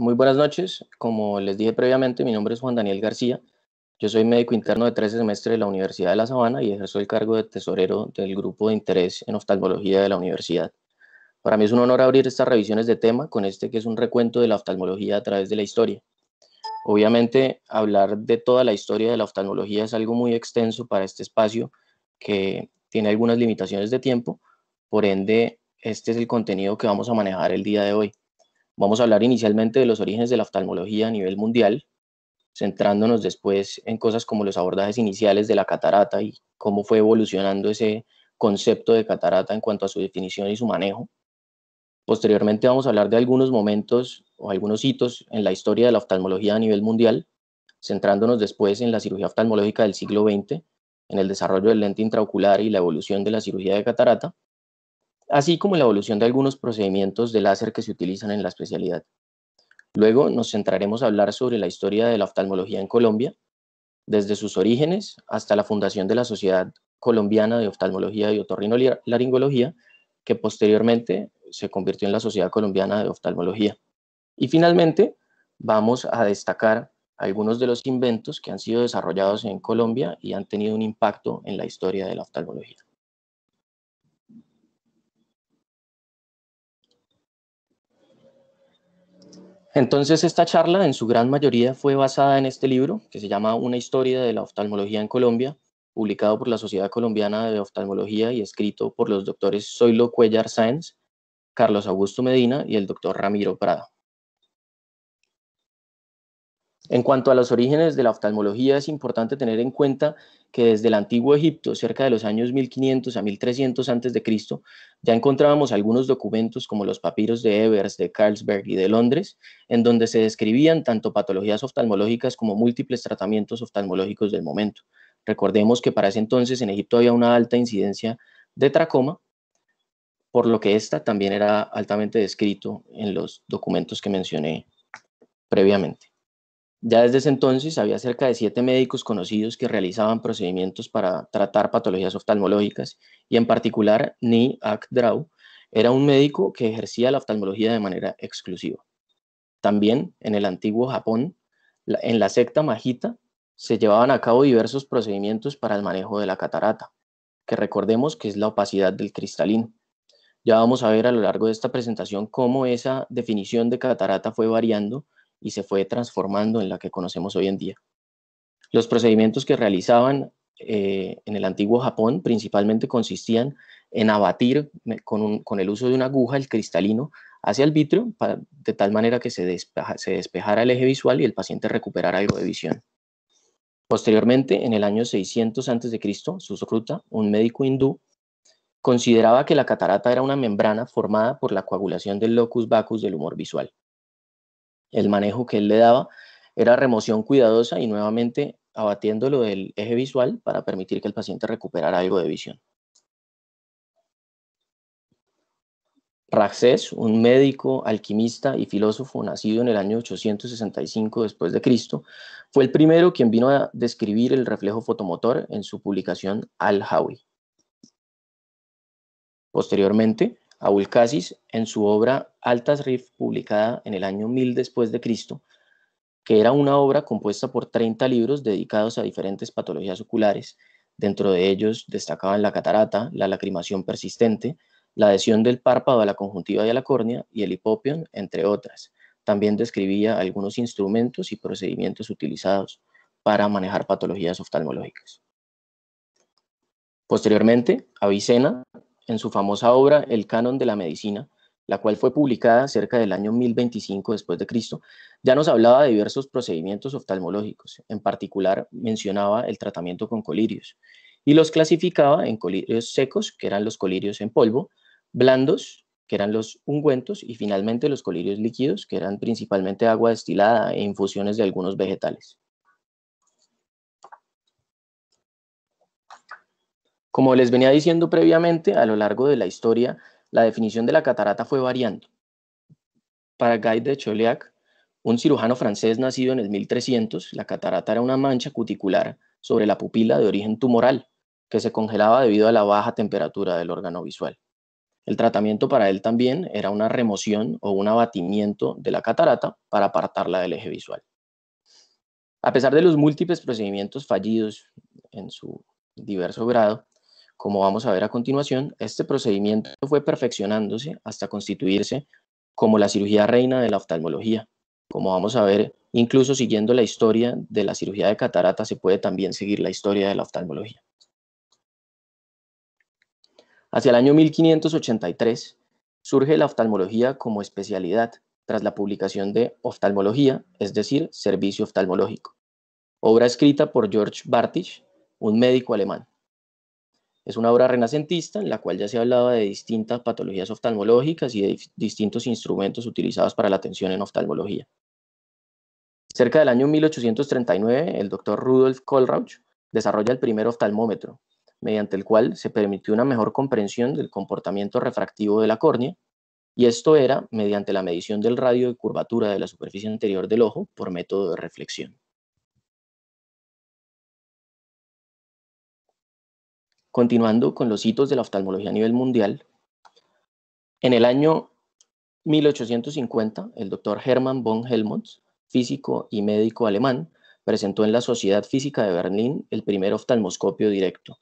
Muy buenas noches. Como les dije previamente, mi nombre es Juan Daniel García. Yo soy médico interno de tres semestres de la Universidad de La Sabana y ejerzo el cargo de tesorero del Grupo de Interés en Oftalmología de la Universidad. Para mí es un honor abrir estas revisiones de tema con este que es un recuento de la oftalmología a través de la historia. Obviamente, hablar de toda la historia de la oftalmología es algo muy extenso para este espacio que tiene algunas limitaciones de tiempo, por ende, este es el contenido que vamos a manejar el día de hoy. Vamos a hablar inicialmente de los orígenes de la oftalmología a nivel mundial, centrándonos después en cosas como los abordajes iniciales de la catarata y cómo fue evolucionando ese concepto de catarata en cuanto a su definición y su manejo. Posteriormente vamos a hablar de algunos momentos o algunos hitos en la historia de la oftalmología a nivel mundial, centrándonos después en la cirugía oftalmológica del siglo XX, en el desarrollo del lente intraocular y la evolución de la cirugía de catarata, así como la evolución de algunos procedimientos de láser que se utilizan en la especialidad. Luego nos centraremos a hablar sobre la historia de la oftalmología en Colombia, desde sus orígenes hasta la fundación de la Sociedad Colombiana de Oftalmología y Otorrinolaringología, que posteriormente se convirtió en la Sociedad Colombiana de Oftalmología. Y finalmente, vamos a destacar algunos de los inventos que han sido desarrollados en Colombia y han tenido un impacto en la historia de la oftalmología. Entonces esta charla en su gran mayoría fue basada en este libro que se llama Una historia de la oftalmología en Colombia, publicado por la Sociedad Colombiana de Oftalmología y escrito por los doctores Zoilo Cuellar Sáenz, Carlos Augusto Medina y el doctor Ramiro Prada. En cuanto a los orígenes de la oftalmología, es importante tener en cuenta que desde el antiguo Egipto, cerca de los años 1500 a 1300 a.C., ya encontrábamos algunos documentos como los papiros de Ebers, de Carlsberg y de Londres, en donde se describían tanto patologías oftalmológicas como múltiples tratamientos oftalmológicos del momento. Recordemos que para ese entonces en Egipto había una alta incidencia de tracoma, por lo que ésta también era altamente descrito en los documentos que mencioné previamente. Ya desde ese entonces había cerca de siete médicos conocidos que realizaban procedimientos para tratar patologías oftalmológicas y en particular Ni Ak Drau era un médico que ejercía la oftalmología de manera exclusiva. También en el antiguo Japón, en la secta Majita, se llevaban a cabo diversos procedimientos para el manejo de la catarata, que recordemos que es la opacidad del cristalino. Ya vamos a ver a lo largo de esta presentación cómo esa definición de catarata fue variando y se fue transformando en la que conocemos hoy en día. Los procedimientos que realizaban eh, en el antiguo Japón principalmente consistían en abatir eh, con, el uso de una aguja el cristalino hacia el vitrio de tal manera que se, despejara el eje visual y el paciente recuperara algo de visión. Posteriormente, en el año 600 a.C., Susruta, un médico hindú, consideraba que la catarata era una membrana formada por la coagulación del locus vacus del humor visual el manejo que él le daba era remoción cuidadosa y nuevamente abatiéndolo del eje visual para permitir que el paciente recuperara algo de visión. Raxés, un médico, alquimista y filósofo nacido en el año 865 después de Cristo, fue el primero quien vino a describir el reflejo fotomotor en su publicación Al-Hawi. Posteriormente, Abulcasis, en su obra Altas Rif, publicada en el año 1000 después de Cristo, que era una obra compuesta por 30 libros dedicados a diferentes patologías oculares. Dentro de ellos destacaban la catarata, la lacrimación persistente, la adhesión del párpado a la conjuntiva y a la córnea y el hipopión, entre otras. También describía algunos instrumentos y procedimientos utilizados para manejar patologías oftalmológicas. Posteriormente, Avicena en su famosa obra El Canon de la Medicina, la cual fue publicada cerca del año 1025 después de Cristo, ya nos hablaba de diversos procedimientos oftalmológicos. En particular, mencionaba el tratamiento con colirios y los clasificaba en colirios secos, que eran los colirios en polvo, blandos, que eran los ungüentos, y finalmente los colirios líquidos, que eran principalmente agua destilada e infusiones de algunos vegetales. Como les venía diciendo previamente, a lo largo de la historia, la definición de la catarata fue variando. Para Guy de Choliac, un cirujano francés nacido en el 1300, la catarata era una mancha cuticular sobre la pupila de origen tumoral que se congelaba debido a la baja temperatura del órgano visual. El tratamiento para él también era una remoción o un abatimiento de la catarata para apartarla del eje visual. A pesar de los múltiples procedimientos fallidos en su diverso grado, como vamos a ver a continuación, este procedimiento fue perfeccionándose hasta constituirse como la cirugía reina de la oftalmología. Como vamos a ver, incluso siguiendo la historia de la cirugía de catarata, se puede también seguir la historia de la oftalmología. Hacia el año 1583 surge la oftalmología como especialidad tras la publicación de Oftalmología, es decir, Servicio Oftalmológico, obra escrita por George Bartisch, un médico alemán. Es una obra renacentista en la cual ya se hablaba de distintas patologías oftalmológicas y de distintos instrumentos utilizados para la atención en oftalmología. Cerca del año 1839, el doctor Rudolf Kohlrausch desarrolla el primer oftalmómetro, mediante el cual se permitió una mejor comprensión del comportamiento refractivo de la córnea, y esto era mediante la medición del radio de curvatura de la superficie anterior del ojo por método de reflexión. Continuando con los hitos de la oftalmología a nivel mundial, en el año 1850, el doctor Hermann von Helmholtz, físico y médico alemán, presentó en la Sociedad Física de Berlín el primer oftalmoscopio directo.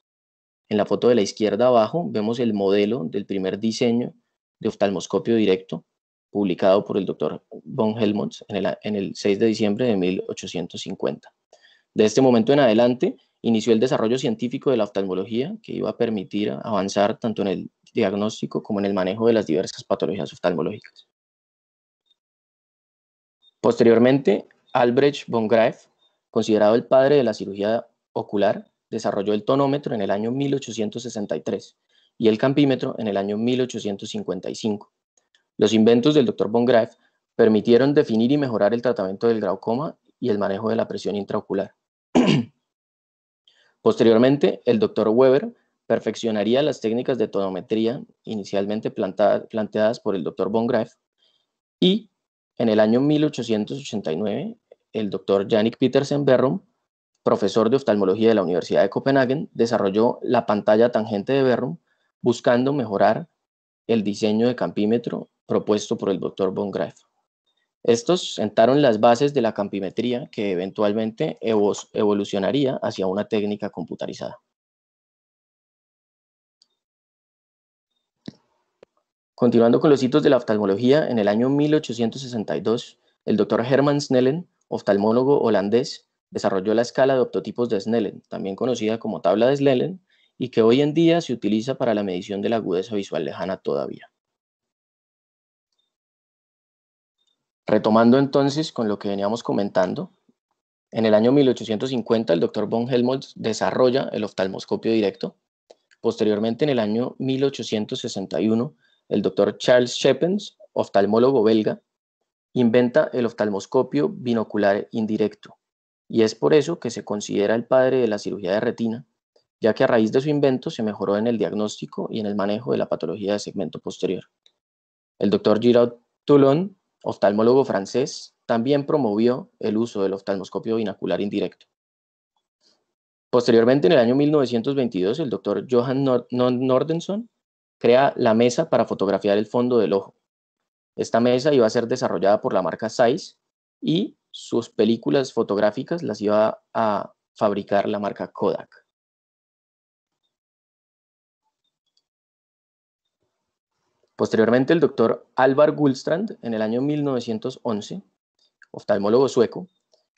En la foto de la izquierda abajo vemos el modelo del primer diseño de oftalmoscopio directo publicado por el doctor von Helmholtz en el, en el 6 de diciembre de 1850. De este momento en adelante, inició el desarrollo científico de la oftalmología que iba a permitir avanzar tanto en el diagnóstico como en el manejo de las diversas patologías oftalmológicas. Posteriormente, Albrecht von Graef, considerado el padre de la cirugía ocular, desarrolló el tonómetro en el año 1863 y el campímetro en el año 1855. Los inventos del doctor von Graef permitieron definir y mejorar el tratamiento del glaucoma y el manejo de la presión intraocular. Posteriormente, el doctor Weber perfeccionaría las técnicas de tonometría inicialmente planteadas por el doctor von y en el año 1889 el doctor Yannick Petersen Berrum, profesor de oftalmología de la Universidad de Copenhague, desarrolló la pantalla tangente de Berrum buscando mejorar el diseño de campímetro propuesto por el doctor von Greif. Estos sentaron las bases de la campimetría que eventualmente evolucionaría hacia una técnica computarizada. Continuando con los hitos de la oftalmología, en el año 1862, el doctor Herman Snellen, oftalmólogo holandés, desarrolló la escala de optotipos de Snellen, también conocida como tabla de Snellen, y que hoy en día se utiliza para la medición de la agudeza visual lejana todavía. Retomando entonces con lo que veníamos comentando, en el año 1850 el doctor von Helmholtz desarrolla el oftalmoscopio directo. Posteriormente, en el año 1861, el doctor Charles Sheppens, oftalmólogo belga, inventa el oftalmoscopio binocular indirecto. Y es por eso que se considera el padre de la cirugía de retina, ya que a raíz de su invento se mejoró en el diagnóstico y en el manejo de la patología de segmento posterior. El doctor Giraud Toulon oftalmólogo francés, también promovió el uso del oftalmoscopio binocular indirecto. Posteriormente, en el año 1922, el doctor Johan Nordenson crea la mesa para fotografiar el fondo del ojo. Esta mesa iba a ser desarrollada por la marca Zeiss y sus películas fotográficas las iba a fabricar la marca Kodak. Posteriormente, el doctor Alvar Gullstrand, en el año 1911, oftalmólogo sueco,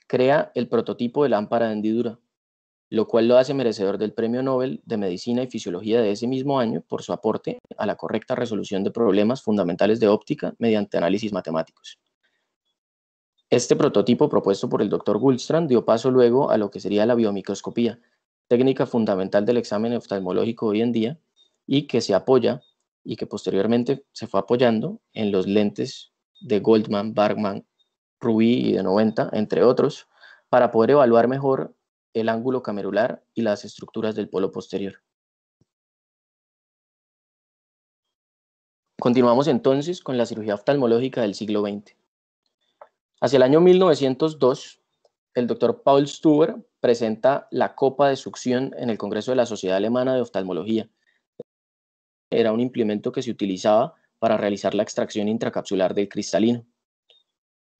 crea el prototipo de lámpara de hendidura, lo cual lo hace merecedor del Premio Nobel de Medicina y Fisiología de ese mismo año por su aporte a la correcta resolución de problemas fundamentales de óptica mediante análisis matemáticos. Este prototipo propuesto por el doctor Gullstrand dio paso luego a lo que sería la biomicroscopía, técnica fundamental del examen oftalmológico hoy en día y que se apoya y que posteriormente se fue apoyando en los lentes de Goldman, Bergman, Rubí y de 90, entre otros, para poder evaluar mejor el ángulo camerular y las estructuras del polo posterior. Continuamos entonces con la cirugía oftalmológica del siglo XX. Hacia el año 1902, el doctor Paul Stuber presenta la copa de succión en el Congreso de la Sociedad Alemana de Oftalmología, era un implemento que se utilizaba para realizar la extracción intracapsular del cristalino.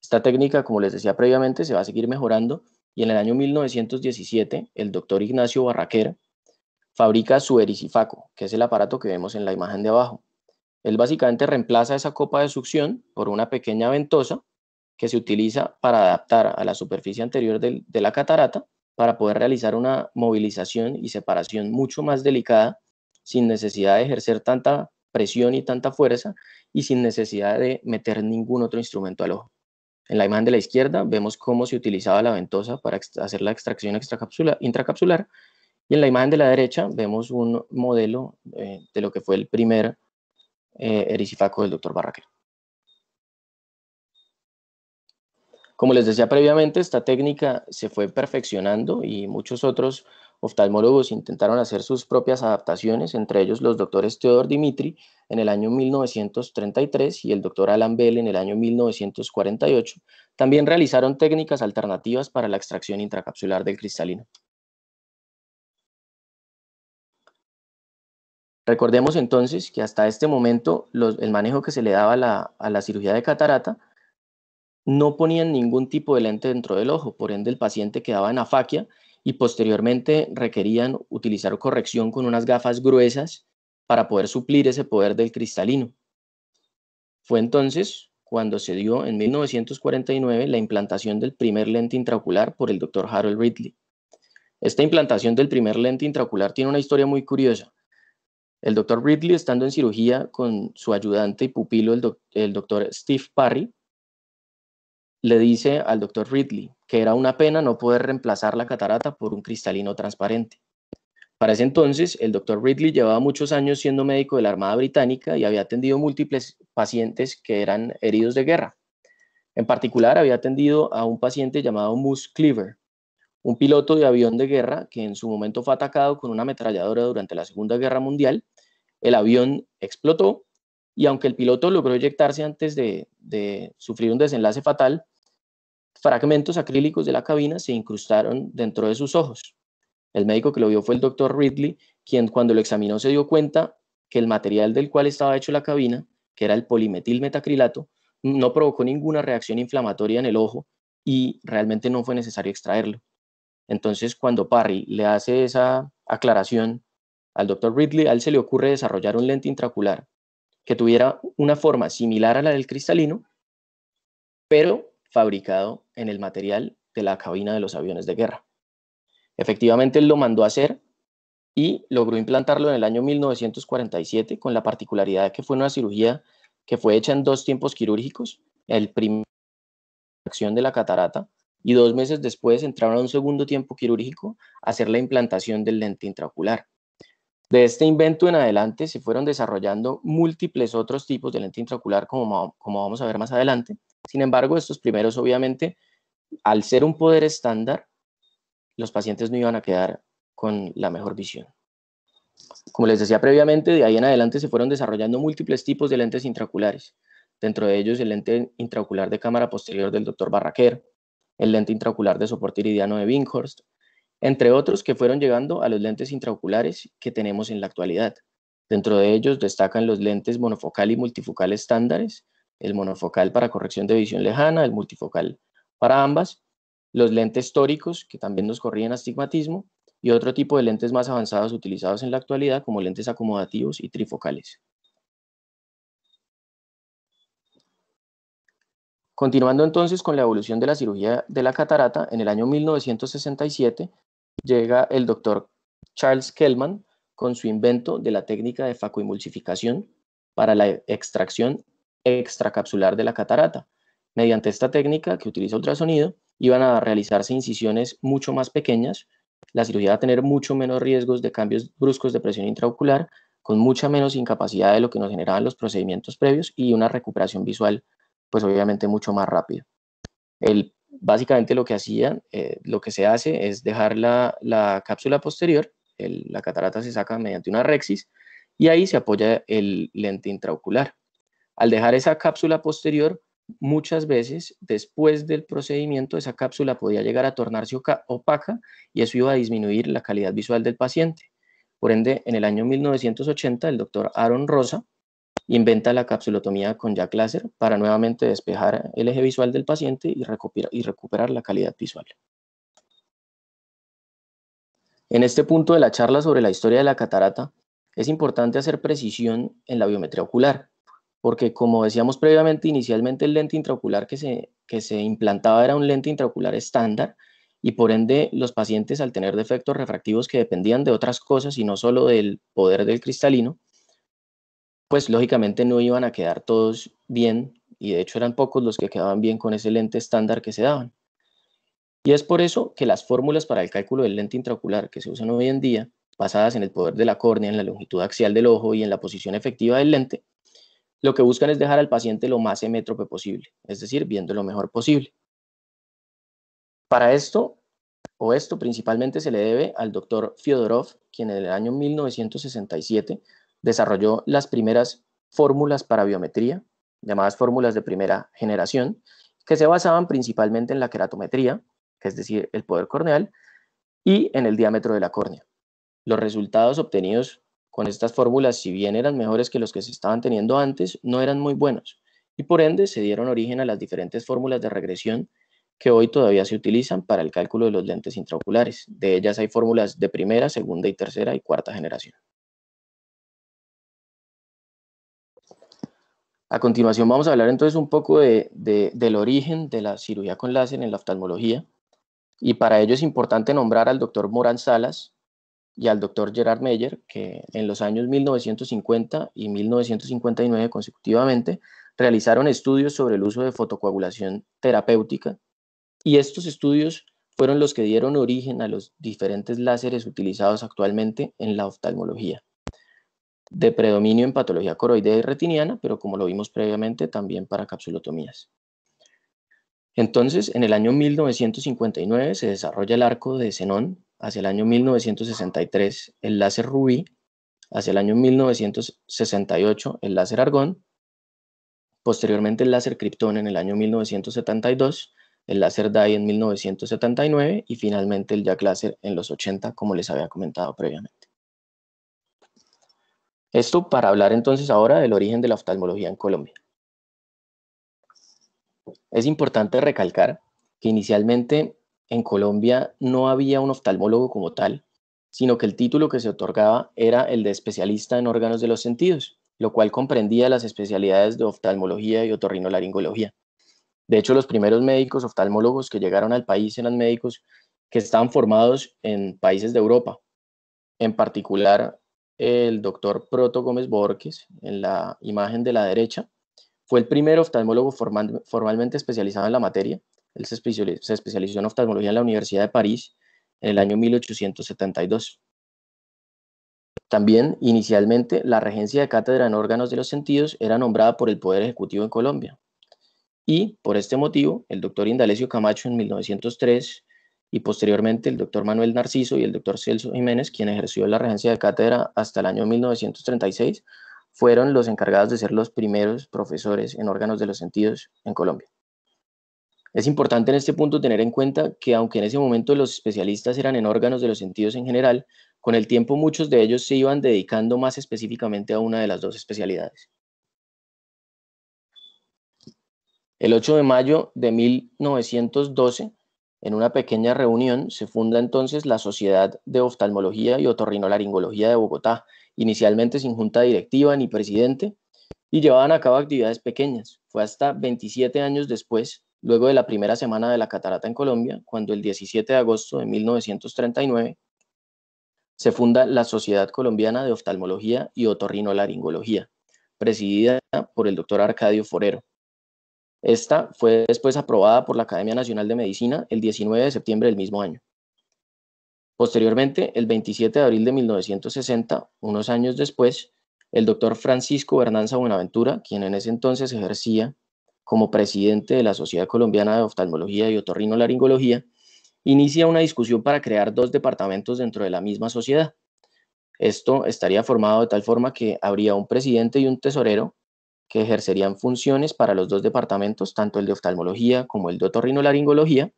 Esta técnica, como les decía previamente, se va a seguir mejorando y en el año 1917 el doctor Ignacio Barraquera fabrica su ericifaco, que es el aparato que vemos en la imagen de abajo. Él básicamente reemplaza esa copa de succión por una pequeña ventosa que se utiliza para adaptar a la superficie anterior de la catarata para poder realizar una movilización y separación mucho más delicada sin necesidad de ejercer tanta presión y tanta fuerza y sin necesidad de meter ningún otro instrumento al ojo. En la imagen de la izquierda vemos cómo se utilizaba la ventosa para hacer la extracción intracapsular y en la imagen de la derecha vemos un modelo eh, de lo que fue el primer eh, del doctor barraque Como les decía previamente, esta técnica se fue perfeccionando y muchos otros oftalmólogos intentaron hacer sus propias adaptaciones, entre ellos los doctores Teodor Dimitri en el año 1933 y el doctor Alan Bell en el año 1948. También realizaron técnicas alternativas para la extracción intracapsular del cristalino. Recordemos entonces que hasta este momento el manejo que se le daba a la cirugía de catarata no ponían ningún tipo de lente dentro del ojo, por ende el paciente quedaba en afaquia y posteriormente requerían utilizar corrección con unas gafas gruesas para poder suplir ese poder del cristalino. Fue entonces cuando se dio en 1949 la implantación del primer lente intraocular por el doctor Harold Ridley. Esta implantación del primer lente intraocular tiene una historia muy curiosa. El doctor Ridley, estando en cirugía con su ayudante y pupilo, el, doctor Steve Parry, le dice al doctor Ridley que era una pena no poder reemplazar la catarata por un cristalino transparente. Para ese entonces, el doctor Ridley llevaba muchos años siendo médico de la Armada Británica y había atendido múltiples pacientes que eran heridos de guerra. En particular, había atendido a un paciente llamado Moose Cleaver, un piloto de avión de guerra que en su momento fue atacado con una ametralladora durante la Segunda Guerra Mundial. El avión explotó y aunque el piloto logró eyectarse antes de, de sufrir un desenlace fatal, Fragmentos acrílicos de la cabina se incrustaron dentro de sus ojos. El médico que lo vio fue el doctor Ridley, quien cuando lo examinó se dio cuenta que el material del cual estaba hecho la cabina, que era el polimetilmetacrilato, no provocó ninguna reacción inflamatoria en el ojo y realmente no fue necesario extraerlo. Entonces, cuando Parry le hace esa aclaración al doctor Ridley, a él se le ocurre desarrollar un lente intracular que tuviera una forma similar a la del cristalino, pero fabricado en el material de la cabina de los aviones de guerra. Efectivamente, él lo mandó a hacer y logró implantarlo en el año 1947 con la particularidad de que fue una cirugía que fue hecha en dos tiempos quirúrgicos, el primer acción de la catarata y dos meses después entraron a un segundo tiempo quirúrgico a hacer la implantación del lente intraocular. De este invento en adelante se fueron desarrollando múltiples otros tipos de lente intraocular como, como vamos a ver más adelante, sin embargo, estos primeros, obviamente, al ser un poder estándar, los pacientes no iban a quedar con la mejor visión. Como les decía previamente, de ahí en adelante se fueron desarrollando múltiples tipos de lentes intraoculares. Dentro de ellos, el lente intraocular de cámara posterior del doctor Barraquer, el lente intraocular de soporte iridiano de Binghorst, entre otros que fueron llegando a los lentes intraoculares que tenemos en la actualidad. Dentro de ellos destacan los lentes monofocal y multifocal estándares, el monofocal para corrección de visión lejana, el multifocal para ambas, los lentes tóricos, que también nos corrían astigmatismo, y otro tipo de lentes más avanzados utilizados en la actualidad como lentes acomodativos y trifocales. Continuando entonces con la evolución de la cirugía de la catarata, en el año 1967 llega el doctor Charles Kellman con su invento de la técnica de facoemulsificación para la extracción extracapsular de la catarata. Mediante esta técnica que utiliza ultrasonido, iban a realizarse incisiones mucho más pequeñas. La cirugía va a tener mucho menos riesgos de cambios bruscos de presión intraocular, con mucha menos incapacidad de lo que nos generaban los procedimientos previos y una recuperación visual, pues obviamente mucho más rápida. El, básicamente lo que hacían, eh, lo que se hace es dejar la, cápsula posterior, la catarata se saca mediante una rexis y ahí se apoya el lente intraocular. Al dejar esa cápsula posterior, muchas veces después del procedimiento esa cápsula podía llegar a tornarse opaca y eso iba a disminuir la calidad visual del paciente. Por ende, en el año 1980, el doctor Aaron Rosa inventa la capsulotomía con jack láser para nuevamente despejar el eje visual del paciente y recuperar la calidad visual. En este punto de la charla sobre la historia de la catarata, es importante hacer precisión en la biometría ocular, porque como decíamos previamente, inicialmente el lente intraocular que se, se implantaba era un lente intraocular estándar y por ende los pacientes al tener defectos refractivos que dependían de otras cosas y no solo del poder del cristalino, pues lógicamente no iban a quedar todos bien y de hecho eran pocos los que quedaban bien con ese lente estándar que se daban. Y es por eso que las fórmulas para el cálculo del lente intraocular que se usan hoy en día, basadas en el poder de la córnea, en la longitud axial del ojo y en la posición efectiva del lente, lo que buscan es dejar al paciente lo más emétrope posible, es decir, viendo lo mejor posible. Para esto, o esto principalmente se le debe al doctor Fiodorov, quien en el año 1967 desarrolló las primeras fórmulas para biometría, llamadas fórmulas de primera generación, que se basaban principalmente en la queratometría, es decir, el poder corneal, y en el diámetro de la córnea. Los resultados obtenidos con estas fórmulas, si bien eran mejores que los que se estaban teniendo antes, no eran muy buenos y por ende se dieron origen a las diferentes fórmulas de regresión que hoy todavía se utilizan para el cálculo de los lentes intraoculares. De ellas hay fórmulas de primera, segunda y tercera y cuarta generación. A continuación vamos a hablar entonces un poco del origen de la cirugía con láser en la oftalmología. Y para ello es importante nombrar al doctor Morán Salas, y al doctor Gerard Meyer, que en los años 1950 y 1959 consecutivamente realizaron estudios sobre el uso de fotocoagulación terapéutica y estos estudios fueron los que dieron origen a los diferentes láseres utilizados actualmente en la oftalmología, de predominio en patología coroidea y retiniana, pero como lo vimos previamente, también para capsulotomías. Entonces, en el año 1959 se desarrolla el arco de Zenón, hacia el año 1963 el láser rubí, hacia el año 1968 el láser argón, posteriormente el láser criptón en el año 1972, el láser dye en 1979 y finalmente el jack láser en los 80, como les había comentado previamente. Esto para hablar entonces ahora del origen de la oftalmología en Colombia. Es importante recalcar que inicialmente en Colombia no había un oftalmólogo como tal, sino que el título que se otorgaba era el de especialista en órganos de los sentidos, lo cual comprendía las especialidades de oftalmología y otorrinolaringología. De hecho, los primeros médicos oftalmólogos que llegaron al país eran médicos que estaban formados en países de Europa. En particular, el doctor Proto Gómez Borges, en la imagen de la derecha, fue el primer oftalmólogo formalmente especializado en la materia él se especializó, se especializó en oftalmología en la Universidad de París en el año 1872. También, inicialmente, la regencia de cátedra en órganos de los sentidos era nombrada por el Poder Ejecutivo en Colombia. Y, por este motivo, el doctor Indalecio Camacho en 1903 y posteriormente el doctor Manuel Narciso y el doctor Celso Jiménez, quien ejerció la regencia de cátedra hasta el año 1936, fueron los encargados de ser los primeros profesores en órganos de los sentidos en Colombia. Es importante en este punto tener en cuenta que aunque en ese momento los especialistas eran en órganos de los sentidos en general, con el tiempo muchos de ellos se iban dedicando más específicamente a una de las dos especialidades. El 8 de mayo de 1912, en una pequeña reunión, se funda entonces la Sociedad de Oftalmología y Otorrinolaringología de Bogotá, inicialmente sin junta directiva ni presidente, y llevaban a cabo actividades pequeñas. Fue hasta 27 años después, luego de la primera semana de la catarata en Colombia, cuando el 17 de agosto de 1939 se funda la Sociedad Colombiana de Oftalmología y Otorrinolaringología, presidida por el doctor Arcadio Forero. Esta fue después aprobada por la Academia Nacional de Medicina el 19 de septiembre del mismo año. Posteriormente, el 27 de abril de 1960, unos años después, el doctor Francisco Bernanza Buenaventura, quien en ese entonces ejercía como presidente de la Sociedad Colombiana de Oftalmología y Otorrinolaringología, inicia una discusión para crear dos departamentos dentro de la misma sociedad. Esto estaría formado de tal forma que habría un presidente y un tesorero que ejercerían funciones para los dos departamentos, tanto el de oftalmología como el de otorrinolaringología,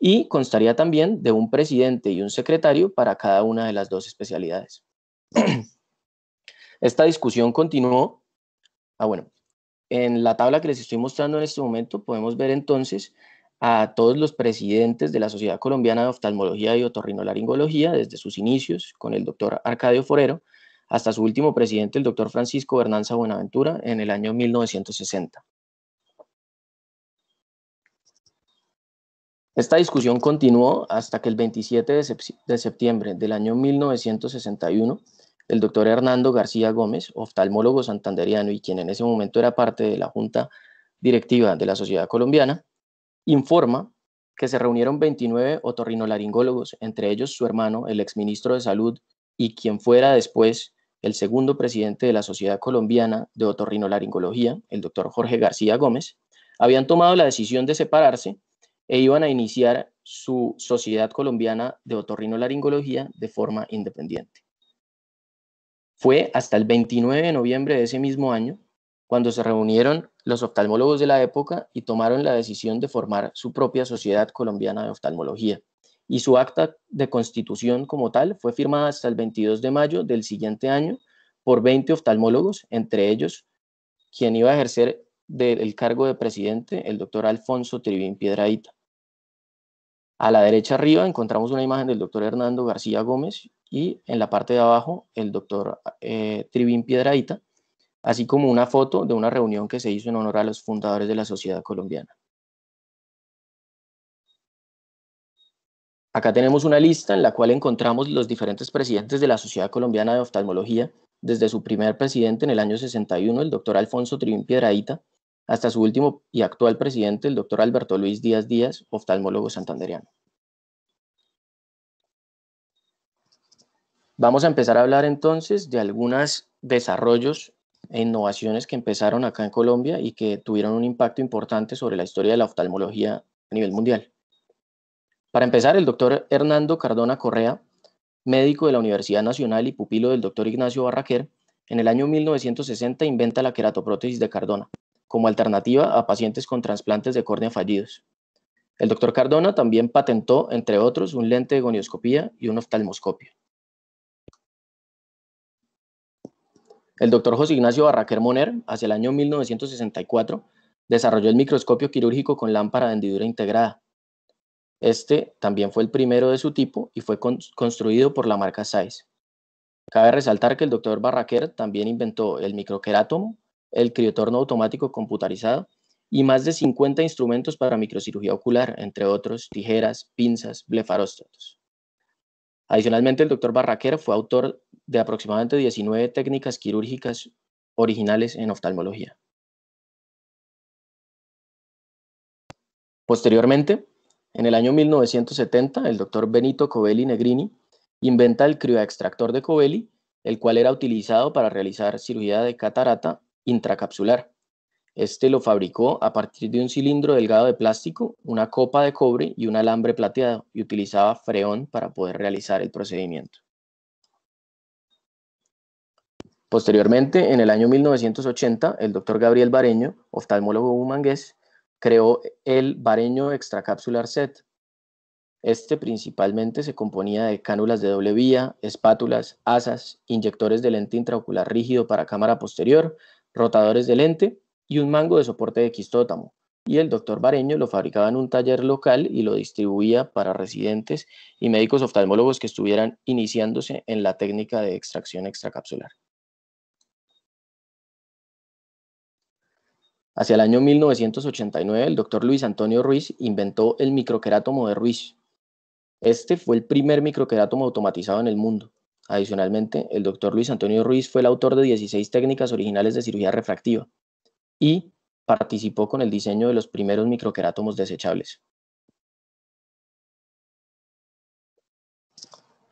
y constaría también de un presidente y un secretario para cada una de las dos especialidades. Esta discusión continuó. Ah, bueno, en la tabla que les estoy mostrando en este momento podemos ver entonces a todos los presidentes de la Sociedad Colombiana de Oftalmología y Otorrinolaringología desde sus inicios con el doctor Arcadio Forero hasta su último presidente, el doctor Francisco Bernanza Buenaventura, en el año 1960. Esta discusión continuó hasta que el 27 de septiembre del año 1961 el doctor Hernando García Gómez, oftalmólogo santanderiano y quien en ese momento era parte de la Junta Directiva de la Sociedad Colombiana, informa que se reunieron 29 otorrinolaringólogos, entre ellos su hermano, el exministro de Salud, y quien fuera después el segundo presidente de la Sociedad Colombiana de Otorrinolaringología, el doctor Jorge García Gómez, habían tomado la decisión de separarse e iban a iniciar su Sociedad Colombiana de Otorrinolaringología de forma independiente. Fue hasta el 29 de noviembre de ese mismo año cuando se reunieron los oftalmólogos de la época y tomaron la decisión de formar su propia Sociedad Colombiana de Oftalmología. Y su acta de constitución como tal fue firmada hasta el 22 de mayo del siguiente año por 20 oftalmólogos, entre ellos quien iba a ejercer del cargo de presidente, el doctor Alfonso Trivín Piedraíta. A la derecha arriba encontramos una imagen del doctor Hernando García Gómez y en la parte de abajo el doctor eh, Trivín Piedradita, así como una foto de una reunión que se hizo en honor a los fundadores de la sociedad colombiana. Acá tenemos una lista en la cual encontramos los diferentes presidentes de la Sociedad Colombiana de Oftalmología, desde su primer presidente en el año 61, el doctor Alfonso Trivín Piedraíta, hasta su último y actual presidente, el doctor Alberto Luis Díaz Díaz, oftalmólogo santanderiano. Vamos a empezar a hablar entonces de algunos desarrollos e innovaciones que empezaron acá en Colombia y que tuvieron un impacto importante sobre la historia de la oftalmología a nivel mundial. Para empezar, el doctor Hernando Cardona Correa, médico de la Universidad Nacional y pupilo del doctor Ignacio Barraquer, en el año 1960 inventa la queratoprótesis de Cardona, como alternativa a pacientes con trasplantes de córnea fallidos. El doctor Cardona también patentó, entre otros, un lente de gonioscopía y un oftalmoscopio. El doctor José Ignacio Barraquer Moner, hacia el año 1964, desarrolló el microscopio quirúrgico con lámpara de hendidura integrada. Este también fue el primero de su tipo y fue construido por la marca Zeiss. Cabe resaltar que el doctor Barraquer también inventó el microquerátomo, el criotorno automático computarizado y más de 50 instrumentos para microcirugía ocular, entre otros tijeras, pinzas, blefaróstatos. Adicionalmente, el doctor Barraquera fue autor de aproximadamente 19 técnicas quirúrgicas originales en oftalmología. Posteriormente, en el año 1970, el doctor Benito Covelli Negrini inventa el crioextractor de Covelli, el cual era utilizado para realizar cirugía de catarata intracapsular. Este lo fabricó a partir de un cilindro delgado de plástico, una copa de cobre y un alambre plateado y utilizaba freón para poder realizar el procedimiento. Posteriormente, en el año 1980, el doctor Gabriel Bareño, oftalmólogo humangués, creó el Bareño Extracapsular Set. Este principalmente se componía de cánulas de doble vía, espátulas, asas, inyectores de lente intraocular rígido para cámara posterior, rotadores de lente y un mango de soporte de quistótamo. Y el doctor Bareño lo fabricaba en un taller local y lo distribuía para residentes y médicos oftalmólogos que estuvieran iniciándose en la técnica de extracción extracapsular. Hacia el año 1989, el doctor Luis Antonio Ruiz inventó el microquerátomo de Ruiz. Este fue el primer microquerátomo automatizado en el mundo. Adicionalmente, el doctor Luis Antonio Ruiz fue el autor de 16 técnicas originales de cirugía refractiva y participó con el diseño de los primeros microquerátomos desechables.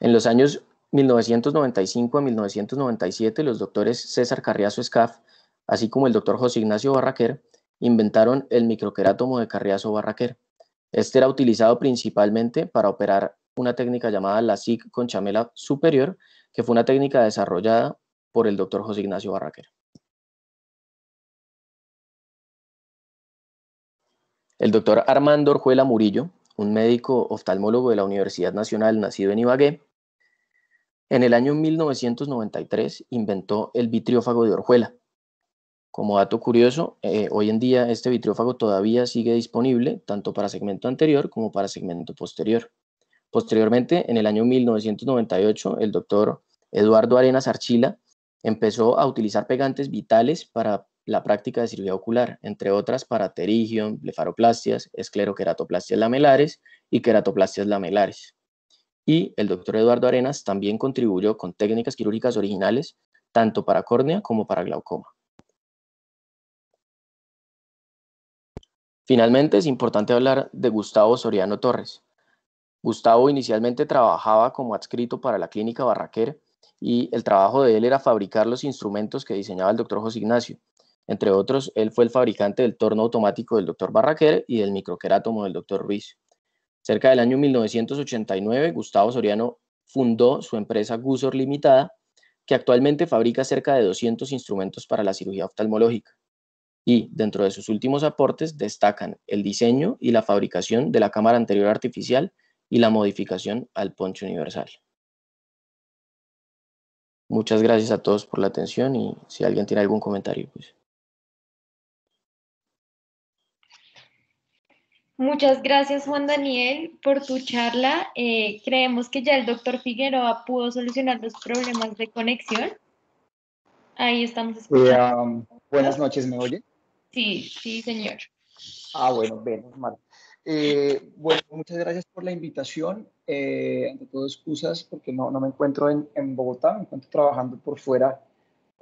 En los años 1995 a 1997, los doctores César Carriazo Escaf, así como el doctor José Ignacio Barraquer, inventaron el microquerátomo de Carriazo Barraquer. Este era utilizado principalmente para operar una técnica llamada la SIC con chamela superior, que fue una técnica desarrollada por el doctor José Ignacio Barraquera. El doctor Armando Orjuela Murillo, un médico oftalmólogo de la Universidad Nacional nacido en Ibagué, en el año 1993 inventó el vitriófago de Orjuela. Como dato curioso, eh, hoy en día este vitriófago todavía sigue disponible tanto para segmento anterior como para segmento posterior. Posteriormente, en el año 1998, el doctor Eduardo Arenas Archila empezó a utilizar pegantes vitales para la práctica de cirugía ocular, entre otras para terigión, blefaroplastias, escleroqueratoplastias lamelares y queratoplastias lamelares. Y el doctor Eduardo Arenas también contribuyó con técnicas quirúrgicas originales tanto para córnea como para glaucoma. Finalmente, es importante hablar de Gustavo Soriano Torres, Gustavo inicialmente trabajaba como adscrito para la clínica Barraquer y el trabajo de él era fabricar los instrumentos que diseñaba el doctor José Ignacio. Entre otros, él fue el fabricante del torno automático del doctor Barraquer y del microquerátomo del doctor Ruiz. Cerca del año 1989, Gustavo Soriano fundó su empresa Gusor Limitada, que actualmente fabrica cerca de 200 instrumentos para la cirugía oftalmológica. Y dentro de sus últimos aportes destacan el diseño y la fabricación de la cámara anterior artificial y la modificación al poncho universal. Muchas gracias a todos por la atención y si alguien tiene algún comentario, pues. Muchas gracias Juan Daniel por tu charla. Eh, creemos que ya el doctor Figueroa pudo solucionar los problemas de conexión. Ahí estamos eh, um, escuchando. buenas noches, ¿me oye? Sí, sí, señor. Ah, bueno, bien, Marta. Eh, bueno, muchas gracias por la invitación. Eh, ante todo, excusas porque no, no me encuentro en, en, Bogotá, me encuentro trabajando por fuera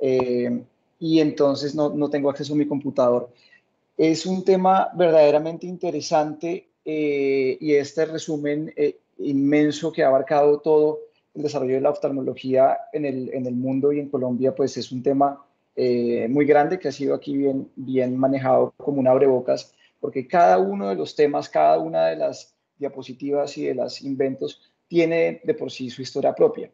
eh, y entonces no, no, tengo acceso a mi computador. Es un tema verdaderamente interesante eh, y este resumen inmenso que ha abarcado todo el desarrollo de la oftalmología en el, en el mundo y en Colombia, pues es un tema muy grande que ha sido aquí bien, bien manejado como un abrebocas porque cada uno de los temas, cada una de las diapositivas y de los inventos tiene de por sí su historia propia.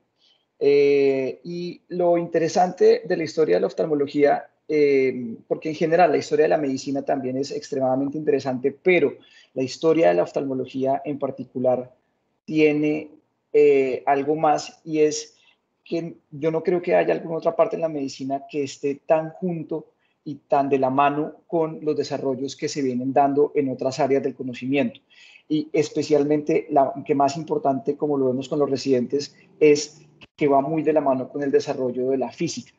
Eh, y lo interesante de la historia de la oftalmología, eh, porque en general la historia de la medicina también es extremadamente interesante, pero la historia de la oftalmología en particular tiene eh, algo más y es que yo no creo que haya alguna otra parte en la medicina que esté tan junto y tan de la mano con los desarrollos que se vienen dando en otras áreas del conocimiento. Y especialmente la que más importante, como lo vemos con los residentes, es que va muy de la mano con el desarrollo de la física.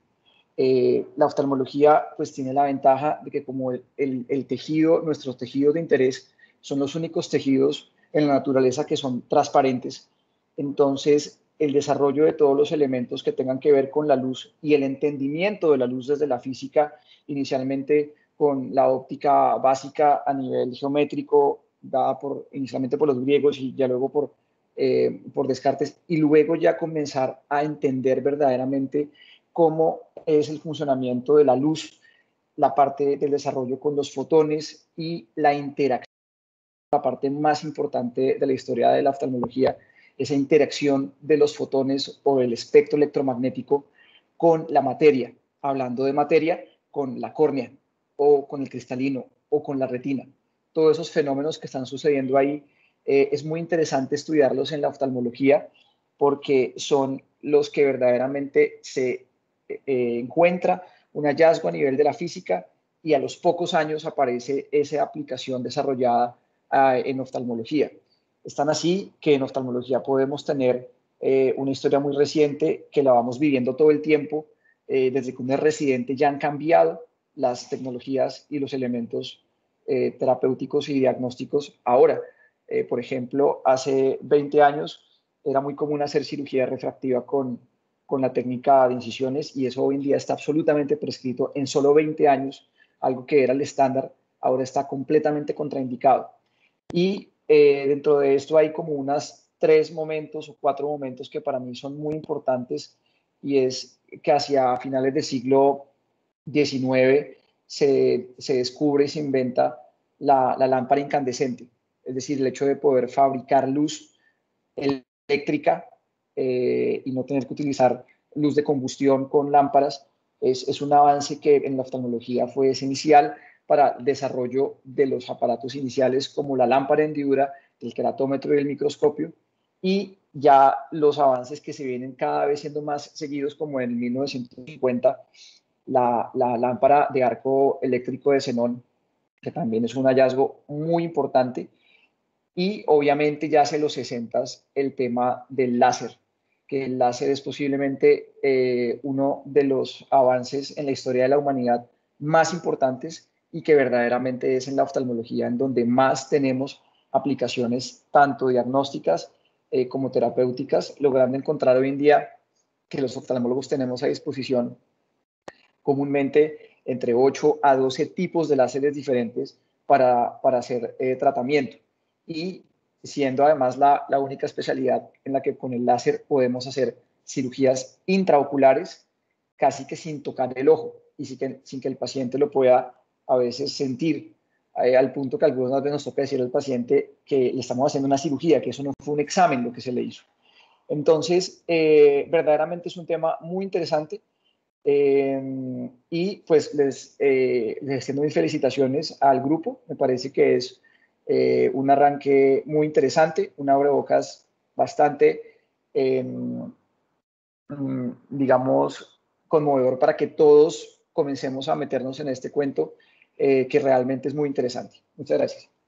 Eh, la oftalmología pues tiene la ventaja de que como el, el, el tejido, nuestros tejidos de interés son los únicos tejidos en la naturaleza que son transparentes, entonces el desarrollo de todos los elementos que tengan que ver con la luz y el entendimiento de la luz desde la física, inicialmente con la óptica básica a nivel geométrico, dada por, inicialmente por los griegos y ya luego por, eh, por Descartes, y luego ya comenzar a entender verdaderamente cómo es el funcionamiento de la luz, la parte del desarrollo con los fotones y la interacción, la parte más importante de la historia de la oftalmología, esa interacción de los fotones o el espectro electromagnético con la materia, hablando de materia, con la córnea o con el cristalino o con la retina. Todos esos fenómenos que están sucediendo ahí eh, es muy interesante estudiarlos en la oftalmología porque son los que verdaderamente se eh, encuentra un hallazgo a nivel de la física y a los pocos años aparece esa aplicación desarrollada ah, en oftalmología. Están así que en oftalmología podemos tener eh, una historia muy reciente que la vamos viviendo todo el tiempo. Eh, desde que uno es residente ya han cambiado las tecnologías y los elementos eh, terapéuticos y diagnósticos ahora. por ejemplo, hace 20 años era muy común hacer cirugía refractiva con, la técnica de incisiones y eso hoy en día está absolutamente prescrito en solo 20 años, algo que era el estándar, ahora está completamente contraindicado. Y eh, dentro de esto hay como unas tres momentos o cuatro momentos que para mí son muy importantes y es que hacia finales del siglo XIX se, descubre y se inventa la, lámpara incandescente, es decir, el hecho de poder fabricar luz eléctrica eh, y no tener que utilizar luz de combustión con lámparas, es, es un avance que en la oftalmología fue esencial para desarrollo de los aparatos iniciales como la lámpara hendidura, el queratómetro y el microscopio, y ya los avances que se vienen cada vez siendo más seguidos, como en 1950, la, lámpara de arco eléctrico de xenón, que también es un hallazgo muy importante, y obviamente ya hace los 60 el tema del láser, que el láser es posiblemente eh, uno de los avances en la historia de la humanidad más importantes y que verdaderamente es en la oftalmología en donde más tenemos aplicaciones tanto diagnósticas eh, como terapéuticas, logrando encontrar hoy en día que los oftalmólogos tenemos a disposición comúnmente entre 8 a 12 tipos de láseres diferentes para, hacer eh, tratamiento. Y siendo además la, única especialidad en la que con el láser podemos hacer cirugías intraoculares casi que sin tocar el ojo y sin que, sin que el paciente lo pueda a veces sentir eh, al punto que algunas veces nos toca decir al paciente que le estamos haciendo una cirugía, que eso no fue un examen lo que se le hizo. Entonces, eh, verdaderamente es un tema muy interesante eh, y pues les, les extiendo mis felicitaciones al grupo. Me parece que es un arranque muy interesante, una bocas bastante, em, mm, digamos, conmovedor para que todos comencemos a meternos en este cuento eh, que realmente es muy interesante. Muchas gracias.